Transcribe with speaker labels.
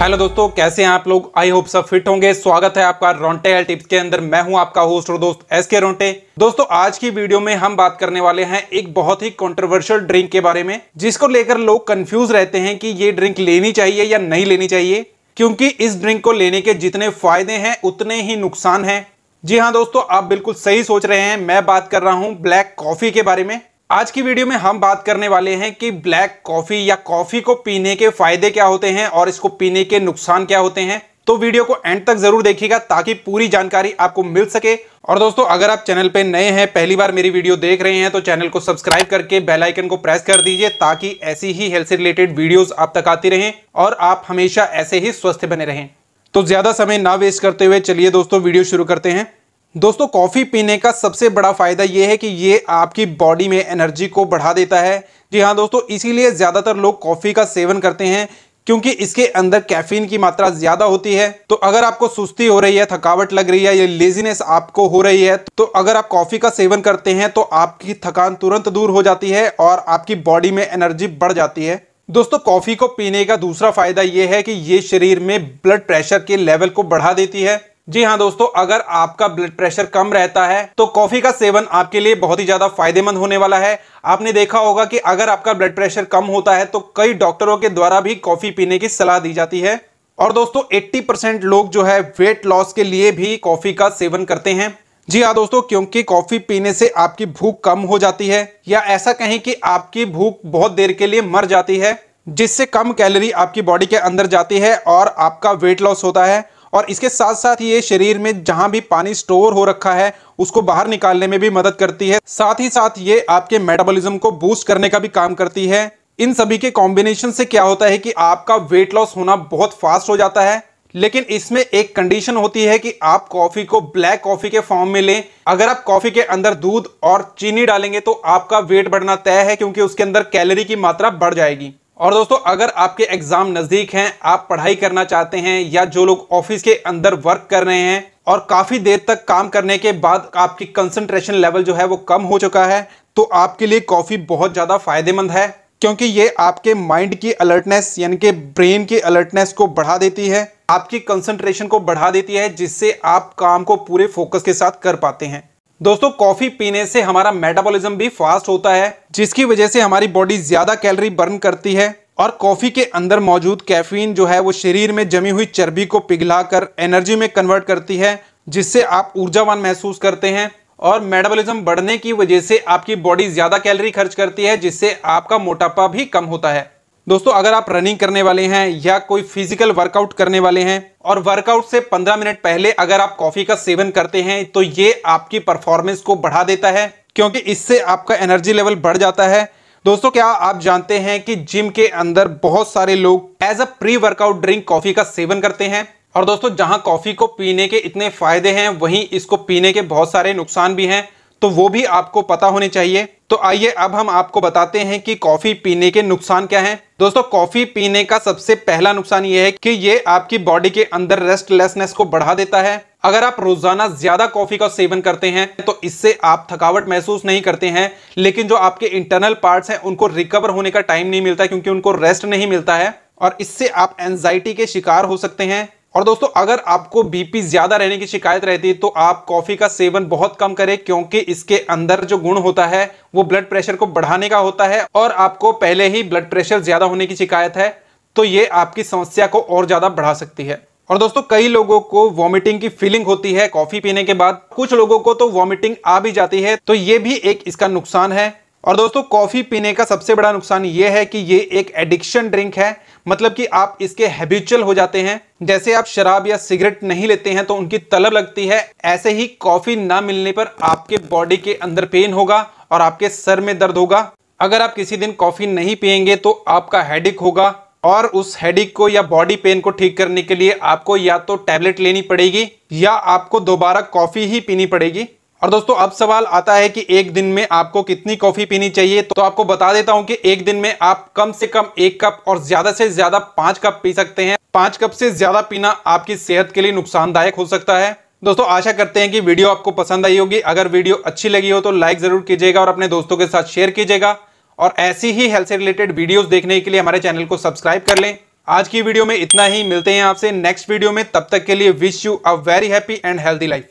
Speaker 1: hello दोस्तों कैसे हैं आप लोग आई होप सब फिट होंगे स्वागत है आपका रोंटे हेल्थ टिप्स के अंदर मैं हूं आपका होस्ट और दोस्त एस के रोंटे दोस्तों आज की वीडियो में हम बात करने वाले हैं एक बहुत ही कंट्रोवर्शियल ड्रिंक के बारे में जिसको लेकर लोग कंफ्यूज रहते हैं कि ये ड्रिंक लेनी चाहिए या नहीं लेनी चाहिए क्योंकि इस ड्रिंक को लेने के जितने फायदे हैं उतने ही नुकसान है जी हाँ दोस्तों आप बिल्कुल सही सोच रहे हैं मैं बात कर रहा हूँ ब्लैक कॉफी के बारे में आज की वीडियो में हम बात करने वाले हैं कि ब्लैक कॉफ़ी या कॉफ़ी को पीने के फ़ायदे क्या होते हैं और इसको पीने के नुकसान क्या होते हैं तो वीडियो को एंड तक जरूर देखिएगा ताकि पूरी जानकारी आपको मिल सके और दोस्तों अगर आप चैनल पे नए हैं पहली बार मेरी वीडियो देख रहे हैं तो चैनल को सब्सक्राइब करके बेल आइकन को प्रेस कर दीजिए ताकि ऐसी ही हेल्थ से रिलेटेड वीडियोस आप तक आती रहें और आप हमेशा ऐसे ही स्वस्थ बने रहें तो ज्यादा समय ना वेस्ट करते हुए चलिए दोस्तों वीडियो शुरू करते हैं दोस्तों कॉफ़ी पीने का सबसे बड़ा फ़ायदा ये है कि ये आपकी बॉडी में एनर्जी को बढ़ा देता है जी हाँ दोस्तों इसीलिए ज़्यादातर लोग कॉफ़ी का सेवन करते हैं क्योंकि इसके अंदर कैफीन की मात्रा ज़्यादा होती है तो अगर आपको सुस्ती हो रही है थकावट लग रही है या लेजीनेस आपको हो रही है तो अगर आप कॉफ़ी का सेवन करते हैं तो आपकी थकान तुरंत दूर हो जाती है और आपकी बॉडी में एनर्जी बढ़ जाती है दोस्तों कॉफ़ी को पीने का दूसरा फ़ायदा ये है कि ये शरीर में ब्लड प्रेशर के लेवल को बढ़ा देती है जी हाँ दोस्तों अगर आपका ब्लड प्रेशर कम रहता है तो कॉफी का सेवन आपके लिए बहुत ही ज्यादा फायदेमंद होने वाला है आपने देखा होगा कि अगर आपका ब्लड प्रेशर कम होता है तो कई डॉक्टरों के द्वारा भी कॉफी पीने की सलाह दी जाती है और दोस्तों 80 परसेंट लोग जो है वेट लॉस के लिए भी कॉफी का सेवन करते हैं जी हाँ दोस्तों क्योंकि कॉफी पीने से आपकी भूख कम हो जाती है या ऐसा कहें कि आपकी भूख बहुत देर के लिए मर जाती है जिससे कम कैलोरी आपकी बॉडी के अंदर जाती है और आपका वेट लॉस होता है और इसके साथ साथ ये शरीर में जहां भी पानी स्टोर हो रखा है उसको बाहर निकालने में भी मदद करती है साथ ही साथ ये आपके मेटाबॉलिज्म को बूस्ट करने का भी काम करती है इन सभी के कॉम्बिनेशन से क्या होता है कि आपका वेट लॉस होना बहुत फास्ट हो जाता है लेकिन इसमें एक कंडीशन होती है कि आप कॉफी को ब्लैक कॉफी के फॉर्म में लें अगर आप कॉफी के अंदर दूध और चीनी डालेंगे तो आपका वेट बढ़ना तय है क्योंकि उसके अंदर कैलोरी की मात्रा बढ़ जाएगी और दोस्तों अगर आपके एग्जाम नज़दीक हैं आप पढ़ाई करना चाहते हैं या जो लोग ऑफिस के अंदर वर्क कर रहे हैं और काफ़ी देर तक काम करने के बाद आपकी कंसंट्रेशन लेवल जो है वो कम हो चुका है तो आपके लिए कॉफ़ी बहुत ज़्यादा फायदेमंद है क्योंकि ये आपके माइंड की अलर्टनेस यानी कि ब्रेन की अलर्टनेस को बढ़ा देती है आपकी कंसंट्रेशन को बढ़ा देती है जिससे आप काम को पूरे फोकस के साथ कर पाते हैं दोस्तों कॉफी पीने से हमारा मेटाबॉलिज्म भी फास्ट होता है जिसकी वजह से हमारी बॉडी ज्यादा कैलोरी बर्न करती है और कॉफी के अंदर मौजूद कैफीन जो है वो शरीर में जमी हुई चर्बी को पिघलाकर एनर्जी में कन्वर्ट करती है जिससे आप ऊर्जावान महसूस करते हैं और मेटाबॉलिज्म बढ़ने की वजह से आपकी बॉडी ज्यादा कैलोरी खर्च करती है जिससे आपका मोटापा भी कम होता है दोस्तों अगर आप रनिंग करने वाले हैं या कोई फिजिकल वर्कआउट करने वाले हैं और वर्कआउट से 15 मिनट पहले अगर आप कॉफी का सेवन करते हैं तो ये आपकी परफॉर्मेंस को बढ़ा देता है क्योंकि इससे आपका एनर्जी लेवल बढ़ जाता है दोस्तों क्या आप जानते हैं कि जिम के अंदर बहुत सारे लोग as a pre workout drink coffee का सेवन करते हैं और दोस्तों जहां कॉफी को पीने के इतने फायदे हैं वहीं इसको पीने के बहुत सारे नुकसान भी हैं तो वो भी आपको पता होने चाहिए तो आइए अब हम आपको बताते हैं कि कॉफ़ी पीने के नुकसान क्या हैं दोस्तों कॉफ़ी पीने का सबसे पहला नुकसान ये है कि ये आपकी बॉडी के अंदर रेस्टलेसनेस को बढ़ा देता है अगर आप रोजाना ज्यादा कॉफी का सेवन करते हैं तो इससे आप थकावट महसूस नहीं करते हैं लेकिन जो आपके इंटरनल पार्ट है उनको रिकवर होने का टाइम नहीं मिलता क्योंकि उनको रेस्ट नहीं मिलता है और इससे आप एंजाइटी के शिकार हो सकते हैं और दोस्तों अगर आपको बीपी ज्यादा रहने की शिकायत रहती है तो आप कॉफी का सेवन बहुत कम करें क्योंकि इसके अंदर जो गुण होता है वो ब्लड प्रेशर को बढ़ाने का होता है और आपको पहले ही ब्लड प्रेशर ज्यादा होने की शिकायत है तो ये आपकी समस्या को और ज्यादा बढ़ा सकती है और दोस्तों कई लोगों को वॉमिटिंग की फीलिंग होती है कॉफी पीने के बाद कुछ लोगों को तो वॉमिटिंग आ भी जाती है तो ये भी एक इसका नुकसान है और दोस्तों कॉफ़ी पीने का सबसे बड़ा नुकसान यह है कि ये एक एडिक्शन ड्रिंक है मतलब कि आप इसके हैबिचुअल हो जाते हैं जैसे आप शराब या सिगरेट नहीं लेते हैं तो उनकी तलब लगती है ऐसे ही कॉफ़ी ना मिलने पर आपके बॉडी के अंदर पेन होगा और आपके सर में दर्द होगा अगर आप किसी दिन कॉफ़ी नहीं पियेंगे तो आपका हेडिक होगा और उस हेडिक को या बॉडी पेन को ठीक करने के लिए आपको या तो टैबलेट लेनी पड़ेगी या आपको दोबारा कॉफ़ी ही पीनी पड़ेगी और दोस्तों अब सवाल आता है कि एक दिन में आपको कितनी कॉफी पीनी चाहिए तो आपको बता देता हूं कि एक दिन में आप कम से कम एक कप और ज्यादा से ज्यादा पांच कप पी सकते हैं पांच कप से ज्यादा पीना आपकी सेहत के लिए नुकसानदायक हो सकता है दोस्तों आशा करते हैं कि वीडियो आपको पसंद आई होगी अगर वीडियो अच्छी लगी हो तो लाइक जरूर कीजिएगा और अपने दोस्तों के साथ शेयर कीजिएगा और ऐसी ही हेल्थ से रिलेटेड वीडियोस देखने के लिए हमारे चैनल को सब्सक्राइब कर लें आज की वीडियो में इतना ही मिलते हैं आपसे नेक्स्ट वीडियो में तब तक के लिए wish you a very happy and healthy life